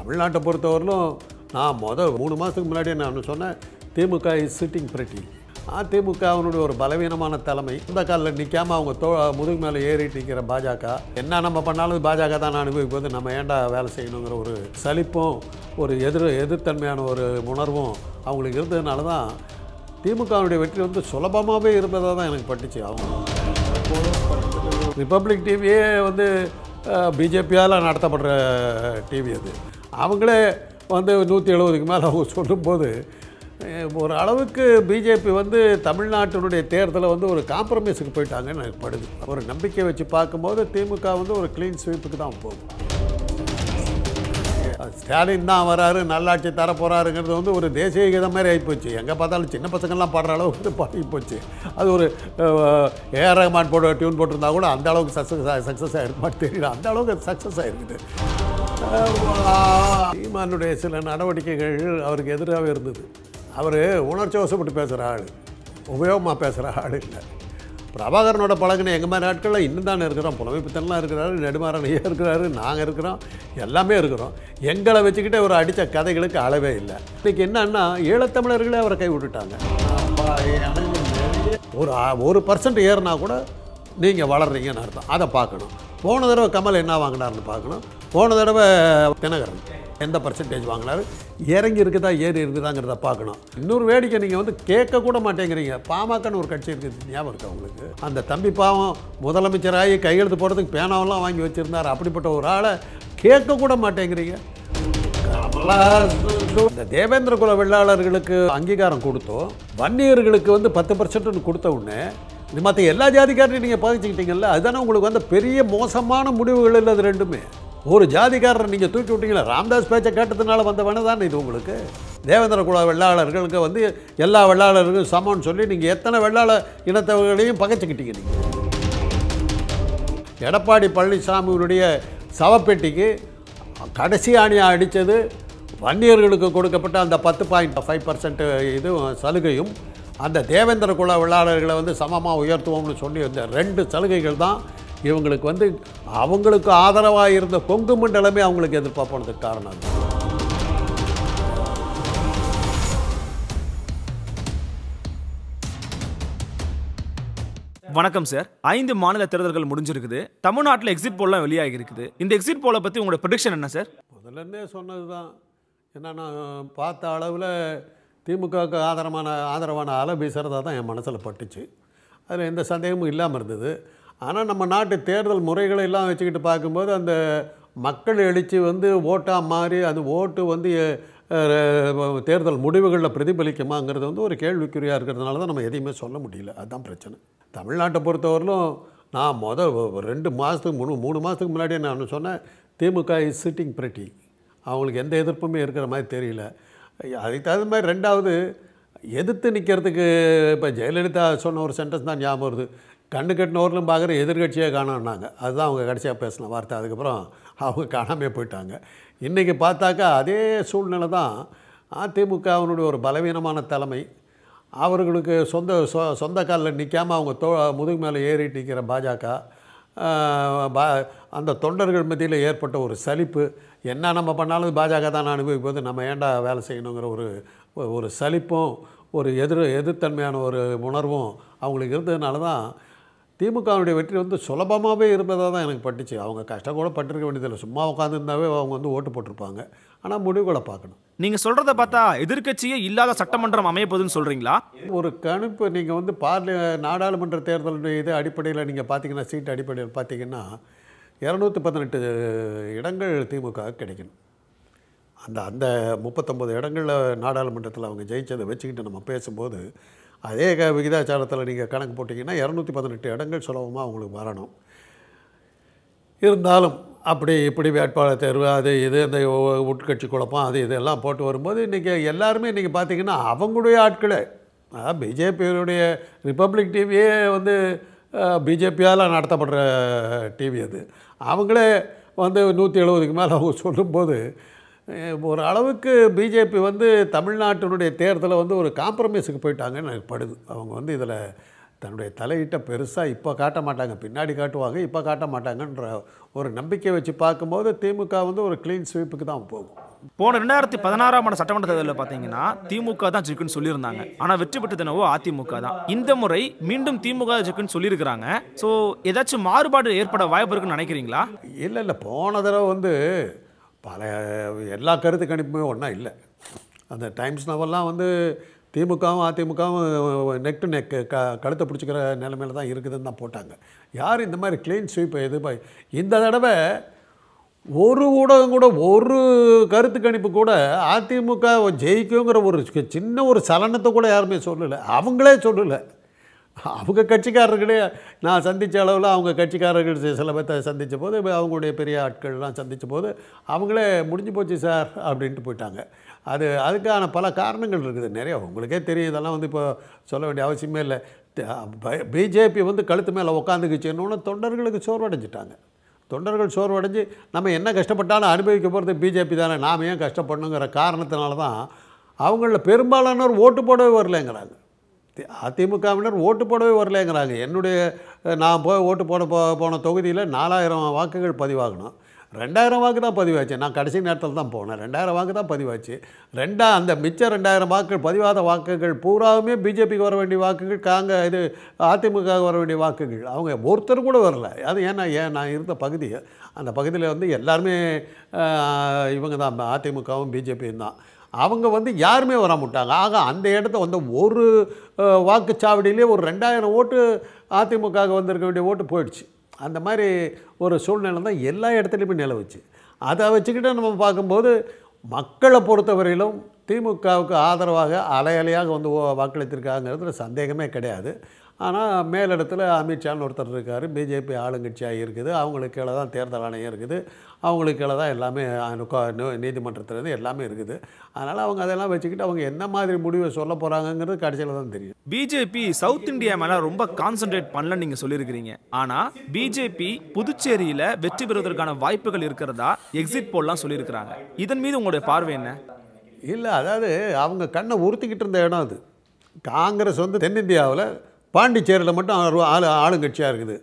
தமிழ்நாட்டை பொறுத்தவரையிலும் நான் மொதல் மூணு மாதத்துக்கு முன்னாடி நான் சொன்னேன் திமுக இஸ் சிட்டிங் பிரட்டி அதிமுக அவனுடைய ஒரு பலவீனமான தலைமை இந்த காலில் நிற்காமல் அவங்க தோ முதுகு மேலே ஏறிட்டு நிற்கிற பாஜக என்ன நம்ம பண்ணாலும் பாஜக தான் அனுபவிக்கும் போது நம்ம ஏண்டா வேலை செய்யணுங்கிற ஒரு சலிப்பும் ஒரு எதிர் எதிர்த்தன்மையான ஒரு உணர்வும் அவங்களுக்கு இருந்ததுனால தான் திமுகவுடைய வெற்றி வந்து சுலபமாகவே இருப்பதாக தான் எனக்கு பட்டுச்சு அவங்க ரிப்பப்ளிக் டிவியே வந்து பிஜேபியால் நடத்தப்படுற டிவி அது அவங்களே வந்து நூற்றி எழுபதுக்கு மேலே அவங்க சொல்லும்போது ஒரு அளவுக்கு பிஜேபி வந்து தமிழ்நாட்டினுடைய தேர்தலை வந்து ஒரு காம்ப்ரமைஸுக்கு போயிட்டாங்கன்னு எனக்கு படுது ஒரு நம்பிக்கை வச்சு பார்க்கும்போது திமுக வந்து ஒரு க்ளீன் ஸ்வீப்புக்கு தான் போகும் ஸ்டாலின் தான் வராரு நல்லாட்சி தரப்போகிறாருங்கிறது வந்து ஒரு தேசிய கீதம் மாதிரி ஆகிப்போச்சு எங்கே பார்த்தாலும் சின்ன பசங்கள்லாம் பாடுற அளவுக்கு வந்து பாடி போச்சு அது ஒரு ஏஆர் ரகமான் போட டியூன் போட்டிருந்தா கூட அந்த அளவுக்கு சக்ஸஸ் சக்ஸஸ் ஆகிருக்குமான்னு தெரியல அந்த அளவுக்கு சக்ஸஸ் ஆகிருக்குது சீமானுடைய சில நடவடிக்கைகள் அவருக்கு எதிராக இருந்தது அவர் உணர்ச்சி வசப்பட்டு பேசுகிற ஆள் உபயோகமாக பேசுகிற ஆள் இல்லை பிரபாகரனோட பழகின எங்கள் மாதிரி ஆட்களில் இன்னும் தானே இருக்கிறோம் புலமைப்பித்தன்லாம் இருக்கிறாரு நெடுமாறனையே இருக்கிறாரு நாங்கள் இருக்கிறோம் எல்லாமே இருக்கிறோம் எங்களை வச்சுக்கிட்டு அவர் அடித்த கதைகளுக்கு அளவே இல்லை இன்றைக்கி என்னன்னா ஈழத்தமிழர்களே அவரை கை விட்டுட்டாங்க ஒரு ஒரு பர்சன்ட் ஏறினா கூட நீங்கள் வளர்றீங்கன்னு அர்த்தம் அதை பார்க்கணும் போன தடவை கமல் என்ன வாங்கினார்னு பார்க்கணும் போன தடவை தினகரன் எந்த பர்சன்டேஜ் வாங்கினாரு இறங்கி இருக்குதா ஏறி இருக்குதாங்கிறத பார்க்கணும் இன்னொரு வேடிக்கை நீங்கள் வந்து கேட்க கூட மாட்டேங்கிறீங்க பாமகன்னு ஒரு கட்சி இருக்குது ஞாபகம் இருக்குது அவங்களுக்கு அந்த தம்பி பாவம் முதலமைச்சராகி கையெழுத்து போடுறதுக்கு பேனாவெல்லாம் வாங்கி வச்சுருந்தார் அப்படிப்பட்ட ஒரு ஆளை கேட்கக்கூட மாட்டேங்கிறீங்க இந்த தேவேந்திர குல வெள்ளாளர்களுக்கு அங்கீகாரம் கொடுத்தோம் வன்னியர்களுக்கு வந்து பத்து பர்சன்ட்னு கொடுத்த உடனே இது மற்ற எல்லா ஜாதிக்காரரையும் நீங்கள் பாதிச்சுக்கிட்டீங்கல்ல அதுதானே உங்களுக்கு வந்து பெரிய மோசமான முடிவுகள் இல்லை அது ரெண்டுமே ஒரு ஜாதிக்காரரை நீங்கள் தூக்கி விட்டீங்களா ராம்தாஸ் பேச்சை கேட்டதுனால வந்த வேணதானே இது உங்களுக்கு தேவேந்திர குழா வெள்ளாளர்களுக்கு வந்து எல்லா வெள்ளாளர்களுக்கும் சமம்னு சொல்லி நீங்கள் எத்தனை வெள்ளாள இனத்தவர்களையும் பகைச்சிக்கிட்டீங்க நீங்கள் எடப்பாடி பழனிசாமியினுடைய சவப்பெட்டிக்கு கடைசி ஆணியாக அடித்தது வன்னியர்களுக்கு கொடுக்கப்பட்ட அந்த பத்து பாயிண்ட் ஃபைவ் பர்சன்ட் இதுவும் சலுகையும் அந்த தேவேந்திர குல விழாளர்களை வந்து சமமாக உயர்த்துவோம்னு சொல்லி இந்த ரெண்டு சலுகைகள் தான் இவங்களுக்கு வந்து அவங்களுக்கு ஆதரவாக இருந்த கொங்கு மண்டலமே அவங்களுக்கு எதிர்ப்பாக காரணம் வணக்கம் சார் ஐந்து மாநில தேர்தல்கள் முடிஞ்சிருக்குது தமிழ்நாட்டில் எக்ஸிட் போல்லாம் வெளியாகி இருக்குது இந்த எக்ஸிட் போலை பற்றி உங்களோட ப்ரொடிக்ஷன் என்ன சார் முதல்ல சொன்னது தான் என்னன்னா பார்த்த அளவில் திமுகவுக்கு ஆதரமான ஆதரவான அலை வீசுகிறதா தான் என் மனசில் பட்டுச்சு அதில் எந்த சந்தேகமும் இல்லாமல் இருந்தது ஆனால் நம்ம நாட்டு தேர்தல் முறைகளை எல்லாம் வச்சுக்கிட்டு பார்க்கும்போது அந்த மக்கள் எழுச்சி வந்து ஓட்டாக மாறி அது ஓட்டு வந்து தேர்தல் முடிவுகளில் பிரதிபலிக்குமாங்கிறது வந்து ஒரு கேள்விக்குறியாக இருக்கிறதுனால தான் நம்ம எதையுமே சொல்ல முடியல அதுதான் பிரச்சனை தமிழ்நாட்டை பொறுத்தவரையிலும் நான் மொதல் ரெண்டு மாதத்துக்கு மூணு மூணு மாதத்துக்கு முன்னாடியே நான் சொன்னேன் திமுக இஸ் சிட்டிங் பிரட்டி அவங்களுக்கு எந்த எதிர்ப்புமே இருக்கிற மாதிரி தெரியல அதுக்கு தகுந்த மாதிரி ரெண்டாவது எதிர்த்து நிற்கிறதுக்கு இப்போ ஜெயலலிதா சொன்ன ஒரு சென்டென்ஸ் தான் ஞாபகம் வருது கண்ணு கட்டின பார்க்குற எதிர்கட்சியாக காணோன்னாங்க அதுதான் அவங்க கடைசியாக பேசின வார்த்தை அதுக்கப்புறம் அவங்க காணாமல் போயிட்டாங்க இன்றைக்கி பார்த்தாக்கா அதே சூழ்நிலை தான் அதிமுகவினுடைய ஒரு பலவீனமான தலைமை அவர்களுக்கு சொந்த சொ சொந்த காலில் நிற்காமல் அவங்க தோ முதுகு மேலே ஏறிட்டு நிற்கிற பாஜக பா அந்த தொண்டர்கள் மத்தியில் ஏற்பட்ட ஒரு சலிப்பு என்ன நம்ம பண்ணாலும் பாஜக தான் அனுபவிக்கும் போது நம்ம ஏண்டா வேலை செய்யணுங்கிற ஒரு ஒரு சலிப்பும் ஒரு எதிர் எதிர்த்தன்மையான ஒரு உணர்வும் அவங்களுக்கு இருந்ததுனால தான் திமுகவுடைய வெற்றி வந்து சுலபமாகவே இருப்பதாக தான் எனக்கு பட்டுச்சு அவங்க கஷ்டம் கூட பட்டிருக்க வேண்டியதில்லை சும்மா உட்காந்துருந்தாவே அவங்க வந்து ஓட்டு போட்டிருப்பாங்க ஆனால் முடிவுகளை பார்க்கணும் நீங்கள் சொல்கிறத பார்த்தா எதிர்கட்சியே இல்லாத சட்டமன்றம் அமையப்போதுன்னு சொல்கிறீங்களா ஒரு கணிப்பு நீங்கள் வந்து பார்லி நாடாளுமன்ற தேர்தலுடைய இது அடிப்படையில் நீங்கள் பார்த்தீங்கன்னா சீட் அடிப்படையில் பார்த்தீங்கன்னா இரநூத்தி பதினெட்டு இடங்கள் திமுக கிடைக்கணும் அந்த அந்த முப்பத்தொம்பது இடங்களில் நாடாளுமன்றத்தில் அவங்க ஜெயித்ததை வச்சுக்கிட்டு நம்ம பேசும்போது அதே க விகிதாச்சாரத்தில் நீங்கள் கணக்கு போட்டிங்கன்னா இரநூத்தி பதினெட்டு இடங்கள் சுலபமாக அவங்களுக்கு வரணும் இருந்தாலும் அப்படி இப்படி வேட்பாளர் தேர்வு அது இது இந்த உட்கட்சி குழப்பம் அது இதெல்லாம் போட்டு வரும்போது இன்றைக்கி எல்லாருமே இன்றைக்கி பார்த்திங்கன்னா அவங்களுடைய ஆட்களை பிஜேபியினுடைய ரிப்பப்ளிக் டிவியே வந்து பிஜேபியால் நடத்தப்படுற டிவி அது அவங்களே வந்து நூற்றி எழுபதுக்கு மேலே அவங்க சொல்லும்போது ஒரு அளவுக்கு பிஜேபி வந்து தமிழ்நாட்டினுடைய தேர்தலை வந்து ஒரு காம்ப்ரமைஸுக்கு போயிட்டாங்கன்னு எனக்கு படுது அவங்க வந்து இதில் தன்னுடைய தலையிட்ட பெருசாக இப்போ காட்ட மாட்டாங்க பின்னாடி காட்டுவாங்க இப்போ காட்ட மாட்டாங்கன்ற ஒரு நம்பிக்கை வச்சு பார்க்கும்போது திமுக வந்து ஒரு கிளீன் ஸ்வீப்புக்கு தான் போகும் போன ரெண்டாயிரத்தி பதினாறாம் ஆண்டு சட்டமன்ற தேர்தலில் பார்த்தீங்கன்னா திமுக தான் ஜெயிக்குன்னு சொல்லியிருந்தாங்க ஆனால் வெற்றி பெற்ற தினவோ அதிமுக தான் இந்த முறை மீண்டும் திமுக ஜெயிக்குன்னு சொல்லியிருக்கிறாங்க ஸோ ஏதாச்சும் மாறுபாடு ஏற்பட வாய்ப்பு இருக்குன்னு நினைக்கிறீங்களா இல்லை இல்லை போன தடவை வந்து பல எல்லா கருத்து கணிப்புமே ஒன்றா இல்லை அந்த டைம்ஸ் நவெல்லாம் வந்து திமுகவும் அதிமுகவும் நெக் டு நெக் க கழுத்தை பிடிச்சிக்கிற நிலமையில தான் இருக்குதுன்னு தான் போட்டாங்க யார் இந்த மாதிரி கிளீன் ஸ்வீப் இது இந்த தடவை ஒரு ஊடகம் கூட ஒரு கருத்து கணிப்பு கூட அதிமுக ஜெயிக்குங்கிற ஒரு சின்ன ஒரு சலனத்தை கூட யாருமே சொல்லலை அவங்களே சொல்லலை அவங்க கட்சிக்காரர்களே நான் சந்தித்த அளவில் அவங்க கட்சிக்காரர்கள் சில பேர்த்த சந்தித்த போது அவங்களுடைய பெரிய ஆட்கள்லாம் சந்தித்த போது அவங்களே முடிஞ்சு போச்சு சார் அப்படின்ட்டு போயிட்டாங்க அது அதுக்கான பல காரணங்கள் இருக்குது நிறையா உங்களுக்கே தெரியும் இதெல்லாம் வந்து இப்போ சொல்ல வேண்டிய அவசியமே இல்லை பிஜேபி வந்து கழுத்து மேலே உட்காந்துக்குச்சுன்னு தொண்டர்களுக்கு சோர்வடைஞ்சிட்டாங்க தொண்டர்கள் சோர்வடைஞ்சு நம்ம என்ன கஷ்டப்பட்டாலும் அனுபவிக்க போகிறது பிஜேபி தானே நாம் ஏன் கஷ்டப்படணுங்கிற காரணத்தினால தான் அவங்களில் பெரும்பாலானோர் ஓட்டு போடவே வரலங்கிறாங்க அதிமுகவினர் ஓட்டு போடவே வரலங்கிறாங்க என்னுடைய நான் போய் ஓட்டு போட போ போன தொகுதியில் நாலாயிரம் வாக்குகள் பதிவாகணும் ரெண்டாயிரம் வாக்கு தான் பதிவாச்சு நான் கடைசி நேரத்தில் தான் போனேன் ரெண்டாயிரம் வாக்கு தான் பதிவாச்சு ரெண்டா அந்த மிச்சம் ரெண்டாயிரம் வாக்குகள் பதிவாத வாக்குகள் பூராவுமே பிஜேபிக்கு வர வேண்டிய வாக்குகள் காங்க இது அதிமுக வர வேண்டிய வாக்குகள் அவங்க ஒருத்தர் கூட வரல அது ஏன்னா ஏன் நான் இருந்த பகுதியை அந்த பகுதியில் வந்து எல்லாருமே இவங்க தான் அதிமுகவும் பிஜேபியும் தான் அவங்க வந்து யாருமே வர மாட்டாங்க ஆக அந்த இடத்த வந்து ஒரு வாக்குச்சாவடியிலே ஒரு ரெண்டாயிரம் ஓட்டு அதிமுக வந்திருக்க வேண்டிய ஓட்டு போயிடுச்சு அந்த மாதிரி ஒரு சூழ்நிலை தான் எல்லா இடத்துலையுமே நிலவுச்சு அதை வச்சுக்கிட்டு நம்ம பார்க்கும்போது மக்களை பொறுத்தவரையிலும் திமுகவுக்கு ஆதரவாக அலையலையாக வந்து வாக்களித்திருக்காங்கிறது சந்தேகமே கிடையாது ஆனால் மேலிடத்தில் அமித்ஷான்னு ஒருத்தர் இருக்கார் பிஜேபி ஆளுங்கட்சியாக இருக்குது அவங்களுக்கு கீழே தான் தேர்தல் ஆணையம் இருக்குது அவங்களுக்கு கீழே தான் எல்லாமே நீதிமன்றத்திலேருந்து எல்லாமே இருக்குது அதனால் அவங்க அதெல்லாம் வச்சுக்கிட்டு அவங்க என்ன மாதிரி முடிவை சொல்ல போகிறாங்கங்கிறது கடைசியில் தான் தெரியும் பிஜேபி சவுத் இந்தியா மேலே ரொம்ப கான்சென்ட்ரேட் பண்ணலன்னு நீங்கள் சொல்லியிருக்கிறீங்க ஆனால் பிஜேபி புதுச்சேரியில் வெற்றி பெறுவதற்கான வாய்ப்புகள் இருக்கிறதா எக்ஸிட் போல்லாம் சொல்லியிருக்கிறாங்க இதன் மீது உங்களுடைய பார்வை என்ன இல்லை அதாவது அவங்க கண்ணை உறுத்திக்கிட்டு இருந்த இடம் அது காங்கிரஸ் வந்து தென்னிந்தியாவில் பாண்டிச்சேரியில் மட்டும் ஆளு ஆளுங்கட்சியாக இருக்குது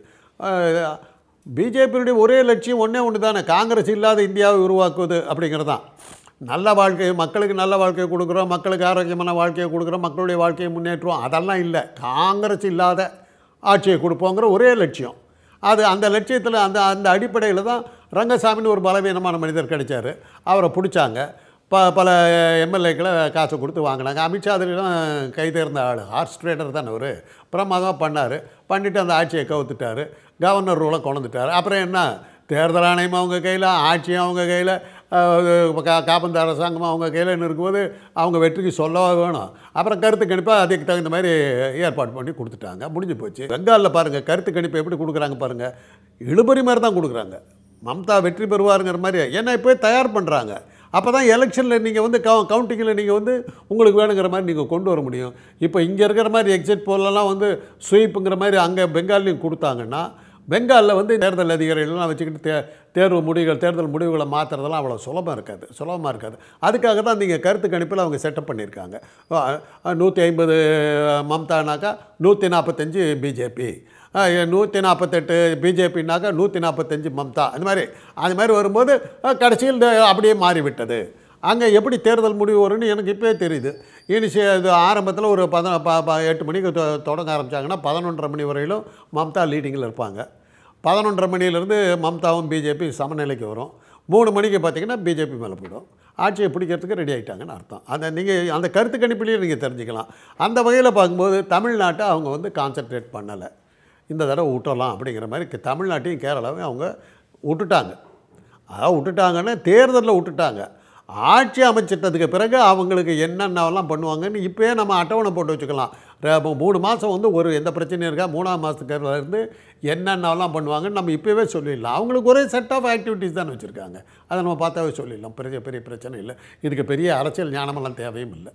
பிஜேபியினுடைய ஒரே லட்சியம் ஒன்றே ஒன்று தானே காங்கிரஸ் இல்லாத இந்தியாவை உருவாக்குவது அப்படிங்கிறது தான் நல்ல வாழ்க்கை மக்களுக்கு நல்ல வாழ்க்கையை கொடுக்குறோம் மக்களுக்கு ஆரோக்கியமான வாழ்க்கையை கொடுக்குறோம் மக்களுடைய வாழ்க்கையை முன்னேற்றுவோம் அதெல்லாம் இல்லை காங்கிரஸ் இல்லாத ஆட்சியை கொடுப்போங்கிற ஒரே லட்சியம் அது அந்த லட்சியத்தில் அந்த அந்த அடிப்படையில் தான் ரங்கசாமின்னு ஒரு பலவீனமான மனிதர் கிடைச்சார் அவரை பிடிச்சாங்க ப பல எம்எல்ஏக்களை காசை கொடுத்து வாங்கினாங்க அமித்ஷா அதிலாம் கை தேர்ந்த ஆள் ஹார்ஸ் ட்ரேடர் தானே அவர் பிரமாதமாக பண்ணார் பண்ணிவிட்டு அந்த ஆட்சியை கவுத்துட்டார் கவர்னர் ரூலை கொண்டுட்டார் அப்புறம் என்ன தேர்தல் ஆணையம் அவங்க கையில் ஆட்சியும் அவங்க கையில் கா காப்பந்த அரசாங்கம் அவங்க கையில் இருக்கும்போது அவங்க வெற்றிக்கு சொல்லவா வேணும் அப்புறம் கருத்து கணிப்பாக அதுக்கு தகுந்த மாதிரி ஏற்பாடு பண்ணி கொடுத்துட்டாங்க முடிஞ்சு போச்சு பெங்காலில் பாருங்கள் கருத்து கணிப்பு எப்படி கொடுக்குறாங்க பாருங்கள் இழுபறி மாதிரி தான் கொடுக்குறாங்க மம்தா வெற்றி பெறுவாருங்கிற மாதிரி என்ன இப்போ தயார் பண்ணுறாங்க அப்போ தான் எலெக்ஷனில் நீங்கள் வந்து கவு கவுண்டிங்கில் நீங்கள் வந்து உங்களுக்கு வேணுங்கிற மாதிரி நீங்கள் கொண்டு வர முடியும் இப்போ இங்கே இருக்கிற மாதிரி எக்ஸிட் போலலாம் வந்து ஸ்வீப்புங்கிற மாதிரி அங்கே பெங்காலையும் கொடுத்தாங்கன்னா பெங்காலில் வந்து தேர்தல் அதிகாரிகள்லாம் வச்சுக்கிட்டு தே தேர்வு முடிவுகள் தேர்தல் முடிவுகளை மாற்றுறதெல்லாம் அவ்வளோ சுலபம் இருக்காது சுலபமாக இருக்காது அதுக்காக தான் நீங்கள் கருத்து கணிப்பில் அவங்க செட்டப் பண்ணியிருக்காங்க நூற்றி ஐம்பது மம்தானாக்கா நூற்றி நாற்பத்தஞ்சு பிஜேபி நூற்றி நாற்பத்தெட்டு பிஜேபின்னாக்க நூற்றி நாற்பத்தஞ்சு மம்தா அந்த மாதிரி அந்த மாதிரி வரும்போது கடைசியில் அப்படியே மாறிவிட்டது அங்கே எப்படி தேர்தல் முடிவு வரும்னு எனக்கு இப்போ தெரியுது இனிஷிய இது ஆரம்பத்தில் ஒரு பத எட்டு மணிக்கு தொடங்க ஆரம்பித்தாங்கன்னா பதினொன்றரை மணி வரையிலும் மம்தா லீடிங்கில் இருப்பாங்க பதினொன்றரை மணியிலேருந்து மம்தாவும் பிஜேபி சமநிலைக்கு வரும் மூணு மணிக்கு பார்த்திங்கன்னா பிஜேபி மேலே போயிடும் ஆட்சியை பிடிக்கிறதுக்கு ரெடி ஆகிட்டாங்கன்னு அர்த்தம் அந்த நீங்கள் அந்த கருத்து கணிப்பிலேயே நீங்கள் தெரிஞ்சுக்கலாம் அந்த வகையில் பார்க்கும்போது தமிழ்நாட்டை அவங்க வந்து கான்சன்ட்ரேட் பண்ணலை இந்த தடவை விட்டலாம் அப்படிங்கிற மாதிரி தமிழ்நாட்டையும் கேரளாவையும் அவங்க விட்டுட்டாங்க அதாவது விட்டுட்டாங்கன்னு தேர்தலில் விட்டுட்டாங்க ஆட்சி அமைச்சிட்டதுக்கு பிறகு அவங்களுக்கு என்னென்னலாம் பண்ணுவாங்கன்னு இப்போயே நம்ம அட்டவணை போட்டு வச்சுக்கலாம் மூணு மாதம் வந்து ஒரு எந்த பிரச்சனையும் இருக்கா மூணாம் இருந்து என்னென்னலாம் பண்ணுவாங்கன்னு நம்ம இப்போவே சொல்லிடலாம் அவங்களுக்கு ஒரே செட் ஆஃப் ஆக்டிவிட்டீஸ் தானே வச்சுருக்காங்க அதை நம்ம பார்த்தாவே சொல்லிடலாம் பெரிய பெரிய பிரச்சனை இல்லை இதுக்கு பெரிய அரசியல் ஞானமெல்லாம் தேவையும் இல்லை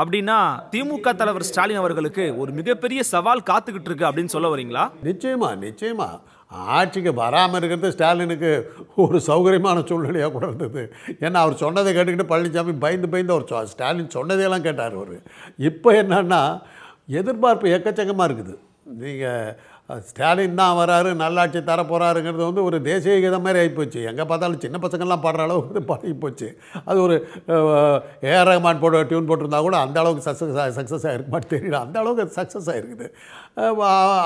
அப்படின்னா திமுக தலைவர் ஸ்டாலின் அவர்களுக்கு ஒரு மிகப்பெரிய சவால் காத்துக்கிட்டு இருக்கு அப்படின்னு சொல்ல வரீங்களா நிச்சயமா நிச்சயமா ஆட்சிக்கு வராமல் இருக்கிறது ஸ்டாலினுக்கு ஒரு சௌகரியமான சூழ்நிலையாக கூட இருந்தது ஏன்னா அவர் சொன்னதை கேட்டுக்கிட்டு பழனிசாமி பயந்து பயந்து அவர் ஸ்டாலின் சொன்னதையெல்லாம் கேட்டார் அவர் இப்போ என்னன்னா எதிர்பார்ப்பு எக்கச்சக்கமாக இருக்குது நீங்கள் ஸ்டாலின் தான் வராரு நல்லாட்சி தரப்போகிறாருங்கிறது வந்து ஒரு தேசிய கீதம் மாதிரி ஆகிப்போச்சு எங்கே பார்த்தாலும் சின்ன பசங்கள்லாம் பாடுற அளவுக்கு வந்து பாடி போச்சு அது ஒரு ஏஆர் போட டியூன் போட்டிருந்தா கூட அந்த அளவுக்கு சக்ஸஸ் சக்ஸஸ் ஆகிருக்குமான்னு தெரியல அந்த அளவுக்கு சக்ஸஸ் ஆகிருக்குது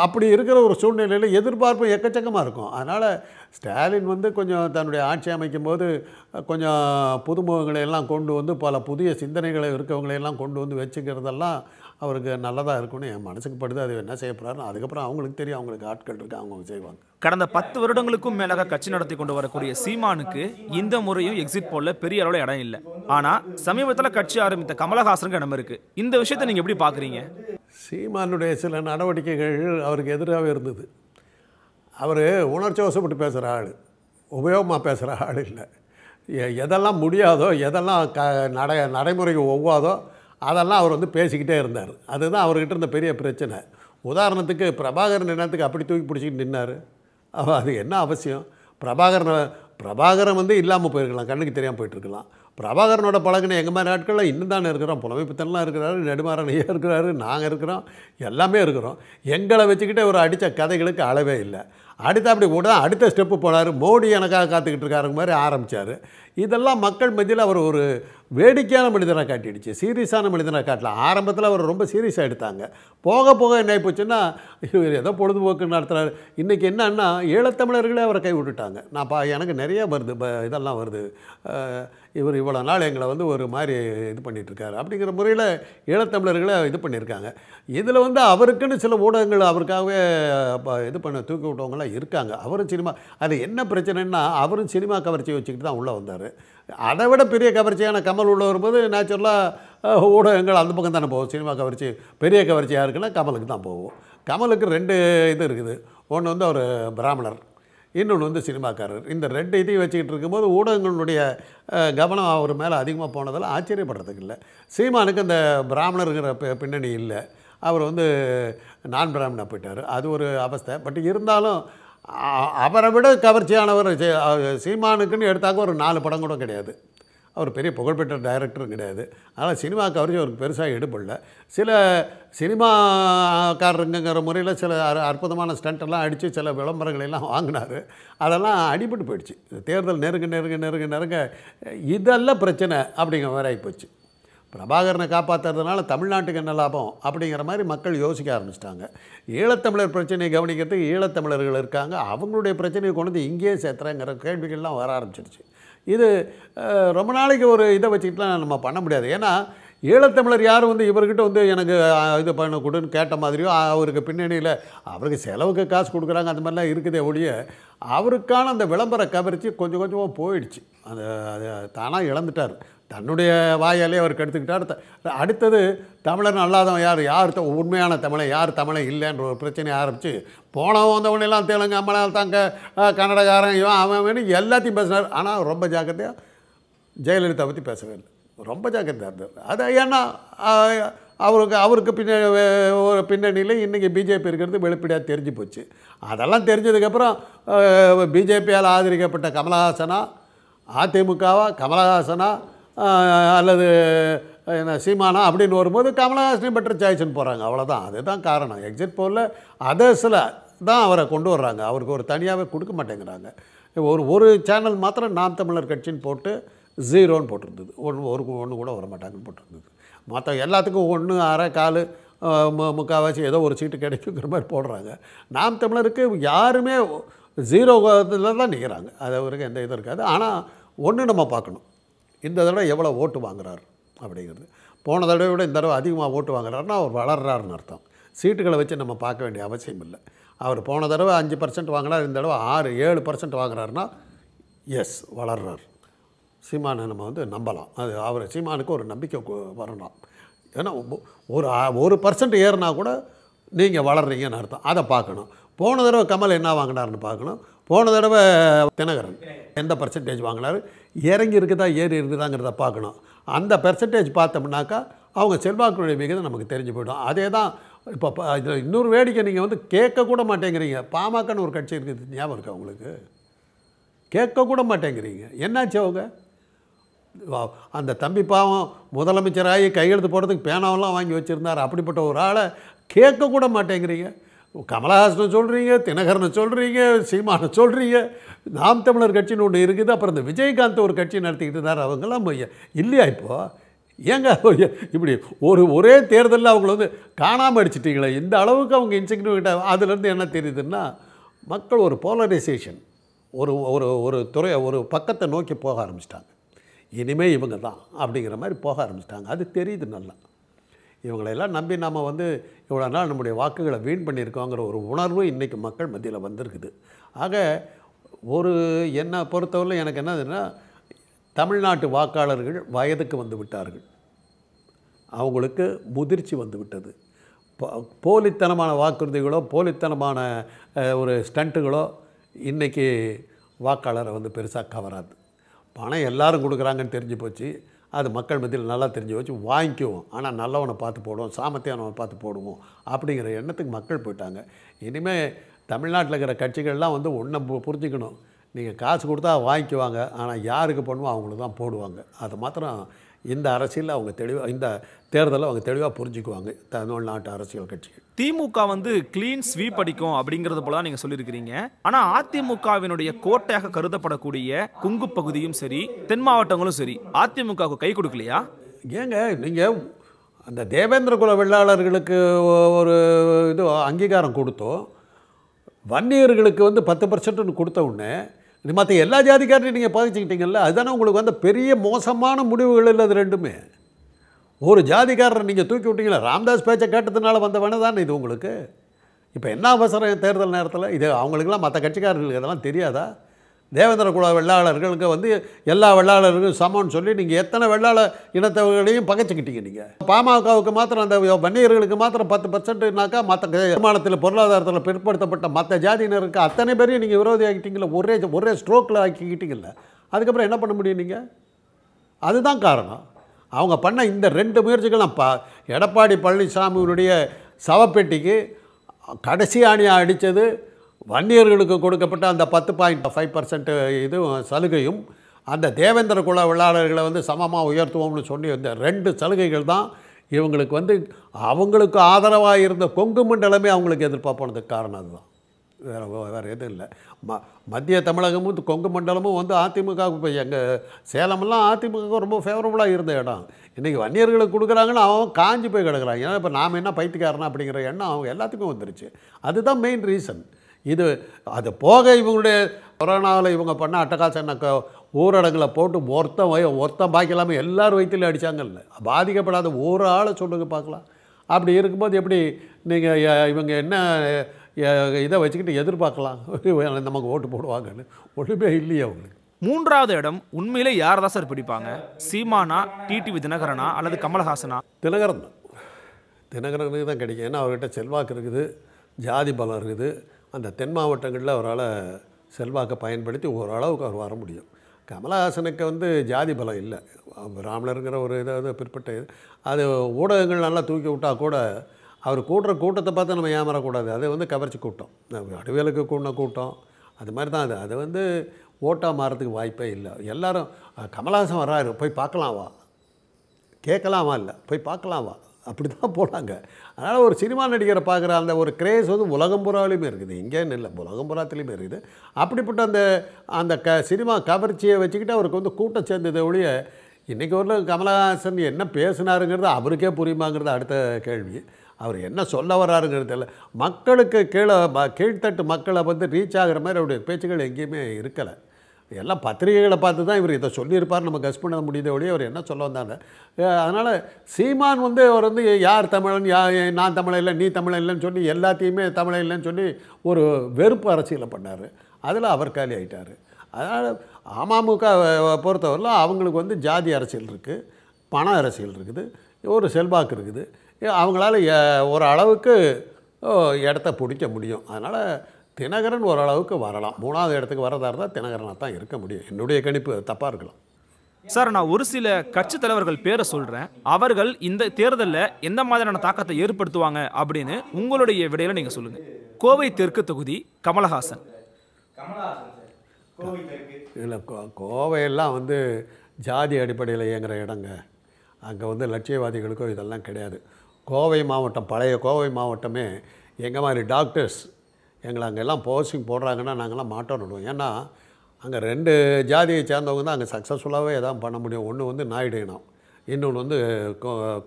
அப்படி இருக்கிற ஒரு சூழ்நிலையில் எதிர்பார்ப்பு எக்கச்சக்கமாக இருக்கும் அதனால் ஸ்டாலின் வந்து கொஞ்சம் தன்னுடைய ஆட்சி அமைக்கும் போது கொஞ்சம் புதுமுகங்களை எல்லாம் கொண்டு வந்து பல புதிய சிந்தனைகளை இருக்கவங்களையெல்லாம் கொண்டு வந்து வச்சுக்கிறதெல்லாம் அவருக்கு நல்லதாக இருக்கும்னு என் மனசுக்கு படுது அது என்ன செய்ய போகிறாருன்னு அதுக்கப்புறம் அவங்களுக்கு தெரியும் அவங்களுக்கு ஆட்கள் இருக்கு அவங்க செய்வாங்க கடந்த பத்து வருடங்களுக்கும் மேலாக கட்சி நடத்தி கொண்டு வரக்கூடிய சீமானுக்கு இந்த முறையும் எக்ஸிட் போல பெரிய அளவில் இடம் இல்லை ஆனால் சமீபத்தில் கட்சி ஆரம்பித்த கமலஹாசனுக்கு இடம் இருக்கு இந்த விஷயத்தை நீங்கள் எப்படி பார்க்குறீங்க சீமானுடைய சில நடவடிக்கைகள் அவருக்கு எதிராக இருந்தது அவர் உணர்ச்சி வசப்பட்டு பேசுகிற ஆள் உபயோகமாக பேசுகிற ஆள் இல்லை எதெல்லாம் முடியாதோ எதெல்லாம் க நடை நடைமுறைக்கு ஒவ்வாதோ அதெல்லாம் அவர் வந்து பேசிக்கிட்டே இருந்தார் அதுதான் அவர்கிட்ட இருந்த பெரிய பிரச்சனை உதாரணத்துக்கு பிரபாகரன் என்னத்துக்கு அப்படி தூக்கி பிடிச்சிக்கிட்டு நின்னார் அது என்ன அவசியம் பிரபாகரனை பிரபாகரன் வந்து இல்லாமல் போயிருக்கலாம் கண்ணுக்கு தெரியாமல் போயிட்டுருக்கலாம் பிரபாகரனோட பழகின எங்கள் மாதிரி நாட்களில் இன்னும் தானே இருக்கிறோம் புலமைப்புத்தனெலாம் இருக்கிறாரு நெடுமாறனையாக இருக்கிறாரு நாங்கள் இருக்கிறோம் எல்லாமே இருக்கிறோம் எங்களை வச்சுக்கிட்டே ஒரு அடித்த கதைகளுக்கு அளவே இல்லை அடுத்த அப்படி கூட அடுத்த ஸ்டெப்பு போனார் மோடி எனக்காக காத்துக்கிட்டு இருக்காருங்க மாதிரி ஆரம்பித்தார் இதெல்லாம் மக்கள் மத்தியில் அவர் ஒரு வேடிக்கையான மனிதனாக காட்டிடுச்சு சீரியஸான மனிதனாக காட்டலாம் ஆரம்பத்தில் அவர் ரொம்ப சீரியஸாக எடுத்தாங்க போக போக என்ன ஆகிப்போச்சுன்னா இவர் ஏதோ பொழுதுபோக்கு நடத்துகிறார் இன்றைக்கி என்னன்னா ஈழத்தமிழர்களே அவரை கை விட்டுட்டாங்க நான் பா எனக்கு நிறையா வருது இதெல்லாம் வருது இவர் இவ்வளோ நாள் எங்களை வந்து ஒரு மாதிரி இது பண்ணிகிட்ருக்காரு அப்படிங்கிற முறையில் ஈழத்தமிழர்களை இது பண்ணியிருக்காங்க இதில் வந்து அவருக்குன்னு சில ஊடகங்கள் அவருக்காகவே இது பண்ண தூக்கி விட்டவங்களாம் இருக்காங்க அவரும் சினிமா அது என்ன பிரச்சனைன்னா அவரும் சினிமா கவர்ச்சியை வச்சுக்கிட்டு தான் உள்ளே வந்தார் அதை விட பெரிய கவர்ச்சியான கமல் உள்ள வரும்போது நேச்சுரலாக ஊடகங்கள் அந்த பக்கம் தானே போகும் சினிமா கவர்ச்சி பெரிய கவர்ச்சியாக இருக்குன்னா கமலுக்கு தான் போவோம் கமலுக்கு ரெண்டு இது இருக்குது ஒன்று வந்து அவர் பிராமணர் இன்னொன்று வந்து சினிமாக்காரர் இந்த ரெண்டு இதையும் வச்சுக்கிட்டு இருக்கும்போது ஊடகங்களுடைய கவனம் அவர் மேலே அதிகமாக போனதால் ஆச்சரியப்படுறதுக்கு இல்லை சீமானுக்கு அந்த பிராமணருங்கிற பின்னணி இல்லை அவர் வந்து நான் பிராமணாக போயிட்டார் அது ஒரு அவஸ்தை பட் இருந்தாலும் அவரை விட கவர்ச்சியானவர் சீமானுக்குன்னு எடுத்தாக்க ஒரு நாலு படம் கூட கிடையாது அவர் பெரிய புகழ்பெற்ற டைரக்டரும் கிடையாது ஆனால் சினிமா கவரேஜ் அவருக்கு பெருசாக ஈடுபடல சில சினிமாக்காரருங்கிற முறையில் சில அற்புதமான ஸ்டண்ட்டெல்லாம் அடித்து சில விளம்பரங்களெல்லாம் வாங்கினார் அதெல்லாம் அடிபட்டு போயிடுச்சு தேர்தல் நெருங்க நெருங்க நெருங்க நெருங்க இதெல்லாம் பிரச்சனை அப்படிங்கிற மாதிரி ஆகிப்போச்சு பிரபாகரனை காப்பாற்றுறதுனால தமிழ்நாட்டுக்கு என்ன லாபம் அப்படிங்கிற மாதிரி மக்கள் யோசிக்க ஆரம்பிச்சிட்டாங்க ஈழத்தமிழர் பிரச்சனையை கவனிக்கிறதுக்கு ஈழத்தமிழர்கள் இருக்காங்க அவங்களுடைய பிரச்சனையை கொண்டு இங்கேயே சேர்த்துறேங்கிற கேள்விகள்லாம் வர ஆரம்பிச்சிருச்சு இது ரொம்ப நாளைக்கு ஒரு இதை வச்சுக்கிட்டுலாம் நம்ம பண்ண முடியாது ஏன்னா ஈழத்தமிழர் யாரும் வந்து இவர்கிட்ட வந்து எனக்கு இது பண்ண கொடுன்னு கேட்ட மாதிரியோ அவருக்கு பின்னணியில் அவருக்கு செலவுக்கு காசு கொடுக்குறாங்க அந்த மாதிரிலாம் இருக்குதே ஒழிய அவருக்கான அந்த விளம்பரம் கவரிச்சு கொஞ்சம் கொஞ்சமாக போயிடுச்சு அது அது தானாக இழந்துட்டார் தன்னுடைய வாயாலே அவர் கெடுத்துக்கிட்டார் அடுத்தது தமிழன் நல்லாதவன் யார் யார் உண்மையான தமிழை யார் தமிழை இல்லைன்ற ஒரு பிரச்சனையை ஆரம்பித்து போனவன் வந்தவனெல்லாம் தெலுங்கு அம்மனால் தாங்க கன்னடக்காரன் இவன் அவன் எல்லாத்தையும் பேசினார் ஆனால் ரொம்ப ஜாக்கிரதையாக ஜெயலலிதா பற்றி பேசவே இல்லை ரொம்ப ஜாக்கிரதையாக இருந்தார் அது ஏன்னா அவருக்கு அவருக்கு பின்னணி ஒரு பின்னணியில் இன்றைக்கி பிஜேபி இருக்கிறது வெளிப்படையாக தெரிஞ்சு போச்சு அதெல்லாம் தெரிஞ்சதுக்கப்புறம் பிஜேபியால் ஆதரிக்கப்பட்ட கமலஹாசனா அதிமுகவா கமலஹாசனா அல்லது என்ன சீமானா அப்படின்னு வரும்போது கமலஹாசனையும் பெட்டர் சாய்ஸ்ன்னு போகிறாங்க அவ்வளோதான் அதுதான் காரணம் எக்ஸிட் போலில் அதர்ஸில் தான் அவரை கொண்டு வர்றாங்க அவருக்கு ஒரு தனியாகவே கொடுக்க மாட்டேங்கிறாங்க ஒரு ஒரு சேனல் மாத்திரம் நாம் தமிழர் கட்சின்னு போட்டு ஜீரோன்னு போட்டிருந்தது ஒன்று ஒரு ஒன்று கூட வர போட்டிருந்தது மற்ற எல்லாத்துக்கும் ஒன்று அரை கால் முக்கால்வாசி ஏதோ ஒரு சீட்டு கிடைக்குங்கிற மாதிரி போடுறாங்க நாம் தமிழருக்கு யாருமே ஜீரோ தான் நிற்கிறாங்க அது அவருக்கு எந்த இதுவும் இருக்காது ஆனால் ஒன்று நம்ம பார்க்கணும் இந்த தடவை எவ்வளோ ஓட்டு வாங்குறார் அப்படிங்கிறது போன தடவை விட இந்த தடவை அதிகமாக ஓட்டு வாங்குறாருன்னா அவர் வளர்றாருன்னு அர்த்தம் சீட்டுகளை வச்சு நம்ம பார்க்க வேண்டிய அவசியம் இல்லை அவர் போன தடவை அஞ்சு பர்சன்ட் வாங்கினார் இந்த தடவை ஆறு ஏழு பர்சன்ட் வாங்குறாருன்னா எஸ் வளர்றார் சீமானை நம்ம வந்து நம்பலாம் அது அவர் சீமானுக்கு ஒரு நம்பிக்கை வரணும் ஏன்னா ஒரு ஒரு பர்சன்ட் ஏறுனா கூட நீங்கள் வளர்றீங்கன்னு அர்த்தம் அதை பார்க்கணும் போன தடவை கமல் என்ன வாங்கினார்னு பார்க்கணும் போன தடவை தினகரன் எந்த பர்சன்டேஜ் வாங்கினார் இறங்கி இருக்குதா ஏறி இருக்குதாங்கிறத பார்க்கணும் அந்த பெர்சன்டேஜ் பார்த்தோம்னாக்கா அவங்க செல்வாக்குடைய விகிதம் நமக்கு தெரிஞ்சு போயிடும் அதே தான் இப்போ இதில் இன்னொரு வேடிக்கை நீங்கள் வந்து கேட்கக்கூட மாட்டேங்கிறீங்க பாமகன்னு ஒரு கட்சி இருக்குது ஞாபகம் இருக்கா உங்களுக்கு கேட்கக்கூட மாட்டேங்கிறீங்க என்னாச்சு அவங்க அந்த தம்பி பாவம் முதலமைச்சராகி கையெழுத்து போடுறதுக்கு பேனாவெல்லாம் வாங்கி வச்சுருந்தார் அப்படிப்பட்ட ஒரு ஆளை கேட்கக்கூட மாட்டேங்கிறீங்க கமலஹாசனை சொல்கிறீங்க தினகரனை சொல்கிறீங்க சீமானை சொல்கிறீங்க நாம் தமிழர் கட்சின்னு ஒன்று இருக்குது அப்புறம் இந்த விஜயகாந்த் ஒரு கட்சி நடத்திக்கிட்டு இருந்தார் அவங்கெல்லாம் இல்லையா இப்போது ஏங்க இப்படி ஒரு ஒரே தேர்தலில் அவங்கள வந்து காணாமல் அடிச்சிட்டிங்களே இந்த அளவுக்கு அவங்க இன்சிக்னிஃபிகண்ட் அதுலேருந்து என்ன தெரியுதுன்னா மக்கள் ஒரு போலரைசேஷன் ஒரு ஒரு ஒரு துறை ஒரு பக்கத்தை நோக்கி போக ஆரம்பிச்சிட்டாங்க இனிமேல் இவங்க தான் அப்படிங்கிற மாதிரி போக ஆரம்பிச்சிட்டாங்க அது தெரியுது நல்லா இவங்களையெல்லாம் நம்பி நாம் வந்து இவ்வளோ நாள் நம்முடைய வாக்குகளை வீண் பண்ணியிருக்கோங்கிற ஒரு உணர்வு இன்றைக்கி மக்கள் மத்தியில் வந்திருக்குது ஆக ஒரு என்னை பொறுத்தவரை எனக்கு என்னதுன்னா தமிழ்நாட்டு வாக்காளர்கள் வயதுக்கு வந்து விட்டார்கள் அவங்களுக்கு முதிர்ச்சி வந்து விட்டது போலித்தனமான வாக்குறுதிகளோ போலித்தனமான ஒரு ஸ்டண்ட்டுகளோ இன்றைக்கி வாக்காளரை வந்து பெருசாக கவராது பணம் எல்லோரும் கொடுக்குறாங்கன்னு தெரிஞ்சு போச்சு அது மக்கள் மத்தியில் நல்லா தெரிஞ்சு வச்சு வாங்கிக்குவோம் ஆனால் நல்லவனை பார்த்து போடுவோம் சாமர்த்தியானவனை பார்த்து போடுவோம் அப்படிங்கிற எண்ணத்துக்கு மக்கள் போயிட்டாங்க இனிமேல் தமிழ்நாட்டில் இருக்கிற கட்சிகள்லாம் வந்து ஒன்றை புரிஞ்சுக்கணும் நீங்கள் காசு கொடுத்தா வாங்கிக்குவாங்க ஆனால் யாருக்கு பண்ணுவோம் அவங்களுக்கு தான் போடுவாங்க அதை மாத்திரம் இந்த அரசியல் அவங்க தெளிவாக இந்த தேர்தலில் அவங்க தெளிவாக புரிஞ்சுக்குவாங்க தமிழ்நாட்டு அரசியல் கட்சிகள் திமுக வந்து கிளீன் ஸ்வீப் அடிக்கும் அப்படிங்கிறது போல நீங்கள் சொல்லியிருக்கிறீங்க ஆனால் அதிமுகவினுடைய கோட்டையாக கருதப்படக்கூடிய குங்கு பகுதியும் சரி தென் மாவட்டங்களும் சரி அதிமுகவுக்கு கை கொடுக்கலையா ஏங்க நீங்கள் அந்த தேவேந்திர குல வெள்ளாளர்களுக்கு ஒரு இது அங்கீகாரம் கொடுத்தோம் வன்னியர்களுக்கு வந்து பத்து பர்சன்ட்னு கொடுத்த உடனே மற்ற எல்லா ஜாதிக்காரரையும் நீங்கள் பாதிச்சுக்கிட்டீங்கல்ல அதுதானே உங்களுக்கு வந்து பெரிய மோசமான முடிவுகள் இல்லை அது ரெண்டுமே ஒரு ஜாதிக்காரரை நீங்கள் தூக்கி விட்டீங்களா ராம்தாஸ் பேச்சை கேட்டதுனால வந்த வேணை தானே இது உங்களுக்கு இப்போ என்ன அவசரம் தேர்தல் நேரத்தில் இது அவங்களுக்குலாம் மற்ற கட்சிக்காரர்களுக்கு அதெல்லாம் தெரியாதா தேவேந்திர குல வெள்ளாளர்களுக்கு வந்து எல்லா வெள்ளாளர்களும் சமம்னு சொல்லி நீங்கள் எத்தனை வெள்ளாள இனத்தவர்களையும் பகைச்சிக்கிட்டீங்க நீங்கள் பாமகவுக்கு மாத்திரம் அந்த வன்னியர்களுக்கு மாத்திரம் பத்து பர்சன்ட்னாக்கா மற்ற வருமானத்தில் பொருளாதாரத்தில் பிற்படுத்தப்பட்ட மற்ற ஜாதியினருக்கு அத்தனை பேரையும் நீங்கள் விரோதி ஆகிட்டீங்கள ஒரே ஒரே ஸ்ட்ரோக்கில் ஆக்கிக்கிட்டீங்கல்ல அதுக்கப்புறம் என்ன பண்ண முடியும் நீங்கள் அதுதான் காரணம் அவங்க பண்ண இந்த ரெண்டு முயற்சிகளும் பா எடப்பாடி பழனிசாமியினுடைய சவப்பெட்டிக்கு கடைசி ஆணியாக அடித்தது வன்னியர்களுக்கு கொடுக்கப்பட்ட அந்த பத்து பாயிண்ட் ஃபைவ் பர்சன்ட் இதுவும் சலுகையும் அந்த தேவேந்திர குல விளையாடர்களை வந்து சமமாக உயர்த்துவோம்னு சொல்லி இந்த ரெண்டு சலுகைகள் தான் இவங்களுக்கு வந்து அவங்களுக்கு ஆதரவாக இருந்த கொங்கு மண்டலமே அவங்களுக்கு எதிர்பார்ப்பனதுக்கு காரணம் அதுதான் வேறு வேறு எதுவும் இல்லை ம மத்திய தமிழகமும் கொங்கு மண்டலமும் வந்து அதிமுக இப்போ எங்கள் சேலமெல்லாம் அதிமுக ரொம்ப ஃபேவரபுளாக இருந்த இடம் இன்றைக்கி வன்னியர்களுக்கு கொடுக்குறாங்கன்னு அவன் காஞ்சி போய் கிடக்குறான் ஏன்னா இப்போ நாம் என்ன பைத்துக்காரனா அப்படிங்கிற எண்ணம் அவங்க எல்லாத்துக்கும் வந்துருச்சு அதுதான் மெயின் ரீசன் இது அது போக இவங்களுடைய கொரோனாவில் இவங்க பண்ண அட்டகாசன ஊரடங்கில் போட்டு ஒருத்தம் ஒருத்தம் பாக்கி இல்லாமல் எல்லோரும் வயிற்றுல அடித்தாங்கல்ல பாதிக்கப்படாத ஒரு ஆளை சொல்லுங்கள் பார்க்கலாம் அப்படி இருக்கும்போது எப்படி நீங்கள் இவங்க என்ன இதை வச்சுக்கிட்டு எதிர்பார்க்கலாம் நமக்கு ஓட்டு போடுவாங்கன்னு ஒழுமே இல்லையே அவங்களுக்கு மூன்றாவது இடம் உண்மையிலே யார் தான் சார் பிடிப்பாங்க சீமானா டிடிவி தினகரனா அல்லது கமலஹாசனா தினகரன் தான் தினகரனுக்கு தான் கிடைக்கும் ஏன்னா அவர்கிட்ட செல்வாக்கு இருக்குது ஜாதி பலம் இருக்குது அந்த தென் மாவட்டங்களில் அவரால் செல்வாக்கை பயன்படுத்தி ஓரளவுக்கு அவர் வர முடியும் கமலஹாசனுக்கு வந்து ஜாதி பலம் இல்லை ராமலருங்கிற ஒரு இதாவது பிற்பட்ட இது அது ஊடகங்கள் நல்லா தூக்கி விட்டால் கூட அவர் கூட்டுற கூட்டத்தை பார்த்து நம்ம ஏமாறக்கூடாது அது வந்து கவர்ச்சி கூட்டம் அடுவேலுக்கு கூடின கூட்டம் அது மாதிரி தான் அது அது வந்து ஓட்டாக மாறதுக்கு வாய்ப்பே இல்லை எல்லோரும் கமலஹாசன் வர்றாரு போய் பார்க்கலாம் வா கேட்கலாமா இல்லை போய் பார்க்கலாம் வா அப்படி தான் போனாங்க அதனால் ஒரு சினிமா நடிகரை பார்க்குற அந்த ஒரு கிரேஸ் வந்து உலகம் புறாலையுமே இருக்குது இங்கேன்னு இல்லை உலகம் புறாத்துலேயுமே இருக்குது அப்படிப்பட்ட அந்த அந்த க சினிமா கவர்ச்சியை வச்சுக்கிட்டு அவருக்கு வந்து கூட்டம் சேர்ந்ததை ஒழிய இன்றைக்கி ஒரு கமலஹாசன் என்ன பேசினாருங்கிறது அவருக்கே புரியுமாங்கிறது அடுத்த கேள்வி அவர் என்ன சொல்ல வர்றாருங்கிறது தெரியல மக்களுக்கு கீழே கீழ்த்தட்டு மக்களை வந்து ரீச் ஆகிற மாதிரி அவருடைய பேச்சுகள் எங்கேயுமே இருக்கலை எல்லாம் பத்திரிகைகளை பார்த்து தான் இவர் இதை சொல்லியிருப்பார் நம்ம கஸ் பண்ண முடியுது ஒழிய அவர் என்ன சொல்ல வந்தாங்க அதனால் சீமான் வந்து அவர் வந்து யார் தமிழன் யா நான் தமிழ இல்லை நீ தமிழ இல்லைன்னு சொல்லி எல்லாத்தையுமே தமிழ இல்லைன்னு சொல்லி ஒரு வெறுப்பு அரசியலை பண்ணார் அதில் அவர் காலி ஆகிட்டார் அதனால் அமமுக பொறுத்தவரையில் அவங்களுக்கு வந்து ஜாதி அரசியல் இருக்குது பண அரசியல் இருக்குது ஒரு செல்வாக்கு இருக்குது அவங்களால ஒரு அளவுக்கு இடத்த பிடிக்க முடியும் அதனால் தினகரன் ஓரளவுக்கு வரலாம் மூணாவது இடத்துக்கு வரதா இருந்தால் தினகரனாக தான் இருக்க முடியும் என்னுடைய கணிப்பு தப்பாக இருக்கலாம் சார் நான் ஒரு சில கட்சி தலைவர்கள் பேரை சொல்கிறேன் அவர்கள் இந்த தேர்தலில் எந்த மாதிரியான தாக்கத்தை ஏற்படுத்துவாங்க அப்படின்னு உங்களுடைய விடையில் நீங்கள் சொல்லுங்கள் கோவை தெற்கு தொகுதி கமலஹாசன் இல்லை கோ கோவையெல்லாம் வந்து ஜாதி அடிப்படையில் இயங்குகிற இடங்க அங்கே வந்து லட்சியவாதிகளுக்கும் இதெல்லாம் கிடையாது கோவை மாவட்டம் பழைய கோவை மாவட்டமே எங்கள் மாதிரி டாக்டர்ஸ் எங்களை அங்கெல்லாம் போஸ்டிங் போடுறாங்கன்னா நாங்கள்லாம் நடுவோம் ஏன்னா அங்கே ரெண்டு ஜாதியை சேர்ந்தவங்க தான் அங்கே சக்ஸஸ்ஃபுல்லாகவே எதாவது பண்ண முடியும் ஒன்று வந்து நாயுடு இனம் இன்னொன்று வந்து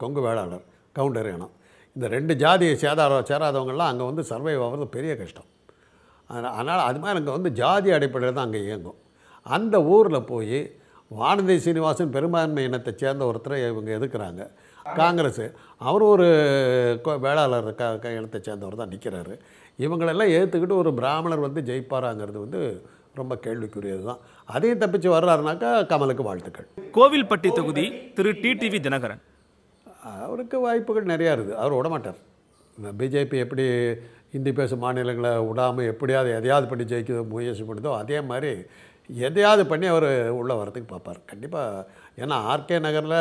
கொங்கு வேளாளர் கவுண்டர் இனம் இந்த ரெண்டு ஜாதியை சேதார சேராதவங்கள்லாம் அங்கே வந்து சர்வைவ் ஆகிறது பெரிய கஷ்டம் அதனால் அது மாதிரி அங்கே வந்து ஜாதி அடிப்படையில் தான் அங்கே இயங்கும் அந்த ஊரில் போய் வானதி சீனிவாசன் பெரும்பான்மை இனத்தை சேர்ந்த ஒருத்தரை இவங்க எதுக்குறாங்க காங்கிரஸ் அவர் ஒரு வேளாளர் க இனத்தை சேர்ந்தவர் தான் நிற்கிறாரு இவங்களெல்லாம் ஏற்றுக்கிட்டு ஒரு பிராமணர் வந்து ஜெயிப்பாராங்கிறது வந்து ரொம்ப கேள்விக்குரியது தான் அதையும் தப்பிச்சு வர்றாருனாக்கா கமலுக்கு வாழ்த்துக்கள் கோவில்பட்டி தொகுதி திரு டிடிவி தினகரன் அவருக்கு வாய்ப்புகள் நிறையா இருக்குது அவர் விடமாட்டார் பிஜேபி எப்படி இந்தி பேசும் மாநிலங்களை விடாமல் எப்படியாவது எதையாவது பண்ணி ஜெயிக்கிறதோ முயற்சி பண்ணுதோ அதே மாதிரி எதையாவது பண்ணி அவர் உள்ளே வரதுக்கு பார்ப்பார் கண்டிப்பாக ஏன்னா ஆர்கே நகரில்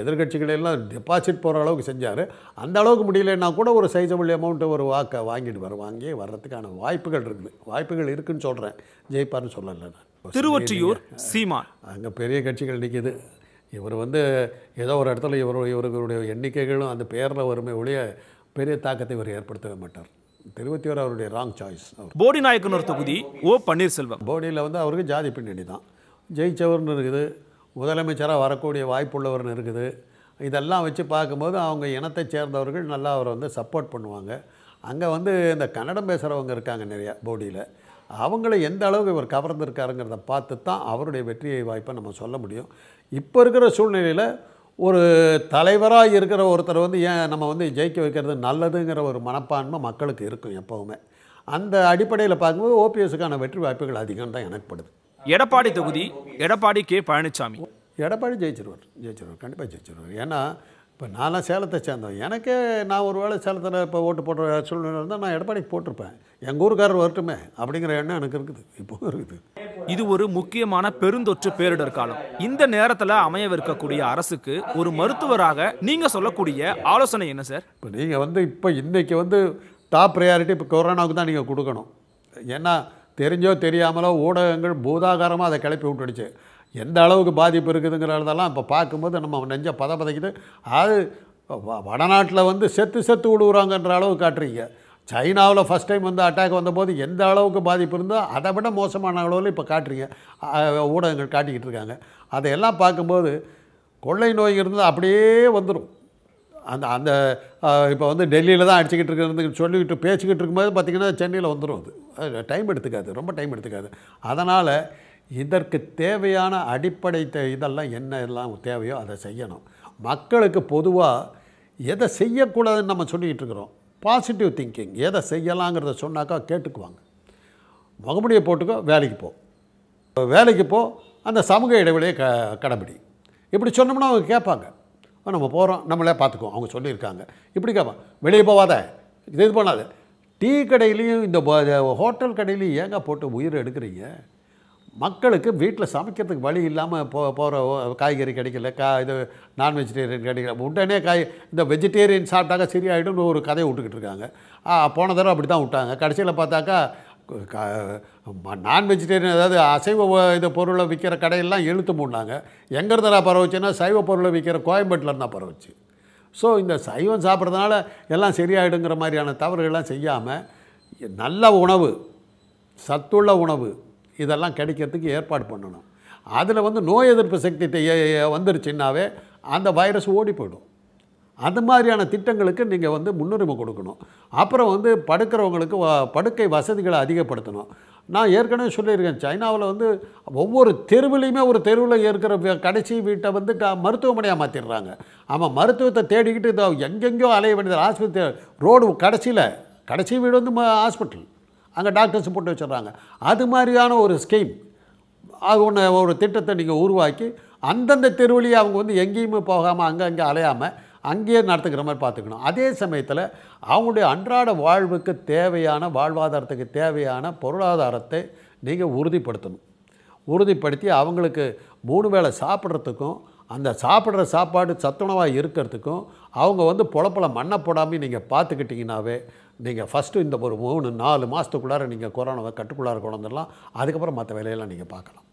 எதிர்கட்சிகளெல்லாம் டெபாசிட் போகிற அளவுக்கு செஞ்சார் அந்த அளவுக்கு முடியலன்னா கூட ஒரு சைஸபிள் அமௌண்ட்டு ஒரு வாக்கை வர வாங்கி வர்றதுக்கான வாய்ப்புகள் இருக்குது வாய்ப்புகள் இருக்குதுன்னு சொல்கிறேன் ஜெயிப்பார்னு சொல்லலை நான் திருவொற்றியூர் சீமா அங்கே பெரிய கட்சிகள் நிற்கிது இவர் வந்து ஏதோ ஒரு இடத்துல இவர் இவர்களுடைய எண்ணிக்கைகளும் அந்த பேரில் வருமே ஒழிய பெரிய தாக்கத்தை இவர் ஏற்படுத்தவே மாட்டார் திருவத்தியூர் அவருடைய ராங் சாய்ஸ் அவர் போடி நாயக்கனூர் தொகுதி ஓ பன்னீர்செல்வம் போடியில் வந்து அவருக்கு ஜாதி பின்னணி தான் ஜெயிச்சவர்னு இருக்குது முதலமைச்சராக வரக்கூடிய வாய்ப்புள்ளவர்னு இருக்குது இதெல்லாம் வச்சு பார்க்கும்போது அவங்க இனத்தை சேர்ந்தவர்கள் நல்லா அவரை வந்து சப்போர்ட் பண்ணுவாங்க அங்கே வந்து இந்த கன்னடம் பேசுகிறவங்க இருக்காங்க நிறையா போடியில் அவங்கள எந்த அளவுக்கு இவர் கவர்ந்துருக்காருங்கிறத பார்த்து தான் அவருடைய வெற்றியை வாய்ப்பை நம்ம சொல்ல முடியும் இப்போ இருக்கிற சூழ்நிலையில் ஒரு தலைவராக இருக்கிற ஒருத்தர் வந்து ஏன் நம்ம வந்து ஜெயிக்க வைக்கிறது நல்லதுங்கிற ஒரு மனப்பான்மை மக்களுக்கு இருக்கும் எப்போவுமே அந்த அடிப்படையில் பார்க்கும்போது ஓபிஎஸ்க்கான வெற்றி வாய்ப்புகள் அதிகம் தான் எனக்குப்படுது எடப்பாடி தொகுதி எடப்பாடி கே பழனிசாமி எடப்பாடி ஜெயிச்சிருவார் ஜெயிச்சிருவார் கண்டிப்பாக ஜெயிச்சிருவார் ஏன்னா இப்போ நான்லாம் சேலத்தை சேர்ந்தேன் எனக்கே நான் ஒரு வேளை சேலத்தில் இப்போ ஓட்டு போடுற சூழ்நிலை இருந்தால் நான் எடப்பாடிக்கு போட்டிருப்பேன் எங்கள் ஊருக்காரர் வரட்டுமே அப்படிங்கிற எண்ணம் எனக்கு இருக்குது இப்போ இருக்குது இது ஒரு முக்கியமான பெருந்தொற்று பேரிடர் காலம் இந்த நேரத்தில் அமையவிருக்கக்கூடிய அரசுக்கு ஒரு மருத்துவராக நீங்கள் சொல்லக்கூடிய ஆலோசனை என்ன சார் இப்போ நீங்கள் வந்து இப்போ இன்றைக்கி வந்து டாப் ப்ரையாரிட்டி இப்போ கொரோனாவுக்கு தான் நீங்கள் கொடுக்கணும் ஏன்னா தெரிஞ்சோ தெரியாமலோ ஊடகங்கள் பூதாகாரமாக அதை கிளப்பி விட்டுடுச்சு எந்த அளவுக்கு பாதிப்பு இருக்குதுங்கிறதெல்லாம் இப்போ பார்க்கும்போது நம்ம நெஞ்ச பத பதைக்குது அது வடநாட்டில் வந்து செத்து செத்து விடுவுறாங்கன்ற அளவுக்கு காட்டுறீங்க சைனாவில் ஃபஸ்ட் டைம் வந்து அட்டாக் வந்தபோது எந்த அளவுக்கு பாதிப்பு இருந்தோ அதை விட மோசமான அளவில் இப்போ காட்டுறீங்க ஊடகங்கள் காட்டிக்கிட்டு இருக்காங்க அதையெல்லாம் பார்க்கும்போது கொள்ளை நோய் இருந்தால் அப்படியே வந்துடும் அந்த அந்த இப்போ வந்து டெல்லியில் தான் அடிச்சுக்கிட்டு இருக்கிறது சொல்லிக்கிட்டு பேசிக்கிட்டு இருக்கும்போது பார்த்திங்கன்னா சென்னையில் வந்துடும் அது டைம் எடுத்துக்காது ரொம்ப டைம் எடுத்துக்காது அதனால் இதற்கு தேவையான அடிப்படை இதெல்லாம் என்ன எல்லாம் தேவையோ அதை செய்யணும் மக்களுக்கு பொதுவாக எதை செய்யக்கூடாதுன்னு நம்ம சொல்லிக்கிட்டு இருக்கிறோம் பாசிட்டிவ் திங்கிங் எதை செய்யலாங்கிறத சொன்னாக்கா கேட்டுக்குவாங்க முகமுடியை போட்டுக்கோ வேலைக்கு போ வேலைக்கு போ அந்த சமூக இடைவெளியை க கடைபிடி இப்படி சொன்னோம்னா அவங்க கேட்பாங்க இப்போ நம்ம போகிறோம் நம்மளே பார்த்துக்குவோம் அவங்க சொல்லியிருக்காங்க இப்படி கேட்பா வெளியே போவாத இது இது பண்ணாத டீ கடையிலையும் இந்த ஹோட்டல் கடையிலையும் ஏங்க போட்டு உயிர் எடுக்கிறீங்க மக்களுக்கு வீட்டில் சமைக்கிறதுக்கு வழி இல்லாமல் போ போகிற காய்கறி கிடைக்கல கா இது நான் வெஜிடேரியன் கிடைக்கல உடனே காய் இந்த வெஜிடேரியன் சாப்பிட்டாக்கா சரியாயிடும்னு ஒரு கதையை விட்டுக்கிட்டு இருக்காங்க போன தடவை அப்படி தான் விட்டாங்க கடைசியில் பார்த்தாக்கா நான் வெஜிடேரியன் அதாவது அசைவ இதை பொருளை விற்கிற கடையெல்லாம் இழுத்து மூடினாங்க எங்கேருந்துடா பரவச்சுன்னா சைவ பொருளை விற்கிற கோயம்பேட்டில் இருந்தால் பரவச்சு ஸோ இந்த சைவம் சாப்பிட்றதுனால எல்லாம் சரியாயிடுங்கிற மாதிரியான தவறுகள்லாம் செய்யாமல் நல்ல உணவு சத்துள்ள உணவு இதெல்லாம் கிடைக்கிறதுக்கு ஏற்பாடு பண்ணணும் அதில் வந்து நோய் எதிர்ப்பு சக்தி வந்துருச்சுன்னாவே அந்த வைரஸ் ஓடி போயிடும் அந்த மாதிரியான திட்டங்களுக்கு நீங்கள் வந்து முன்னுரிமை கொடுக்கணும் அப்புறம் வந்து படுக்கிறவங்களுக்கு படுக்கை வசதிகளை அதிகப்படுத்தணும் நான் ஏற்கனவே சொல்லியிருக்கேன் சைனாவில் வந்து ஒவ்வொரு தெருவிலையுமே ஒரு தெருவில் இருக்கிற கடைசி வீட்டை வந்து க மருத்துவமனையாக மாற்றிடுறாங்க ஆமாம் மருத்துவத்தை தேடிக்கிட்டு இதை அலைய வேண்டியது ஆஸ்பத்திரி ரோடு கடைசியில் கடைசி வீடு வந்து ஹாஸ்பிட்டல் அங்கே டாக்டர்ஸ் போட்டு வச்சிடுறாங்க அது மாதிரியான ஒரு ஸ்கீம் அது ஒன்று ஒரு திட்டத்தை நீங்கள் உருவாக்கி அந்தந்த தெருவிலையும் அவங்க வந்து எங்கேயுமே போகாமல் அங்கே அங்கே அலையாமல் அங்கேயே நடத்துக்கிற மாதிரி பார்த்துக்கணும் அதே சமயத்தில் அவங்களுடைய அன்றாட வாழ்வுக்கு தேவையான வாழ்வாதாரத்துக்கு தேவையான பொருளாதாரத்தை நீங்கள் உறுதிப்படுத்தணும் உறுதிப்படுத்தி அவங்களுக்கு மூணு வேளை சாப்பிட்றதுக்கும் அந்த சாப்பிட்ற சாப்பாடு சத்துணவாக இருக்கிறதுக்கும் அவங்க வந்து பொழப்பில் மண்ணை போடாமல் நீங்கள் பார்த்துக்கிட்டிங்கனாவே நீங்கள் ஃபஸ்ட்டு இந்த ஒரு மூணு நாலு மாதத்துக்குள்ளார நீங்கள் கொரோனாவை கட்டுக்குள்ளார கொண்டு வந்துடலாம் அதுக்கப்புறம் மற்ற வேலையெல்லாம் நீங்கள் பார்க்கலாம்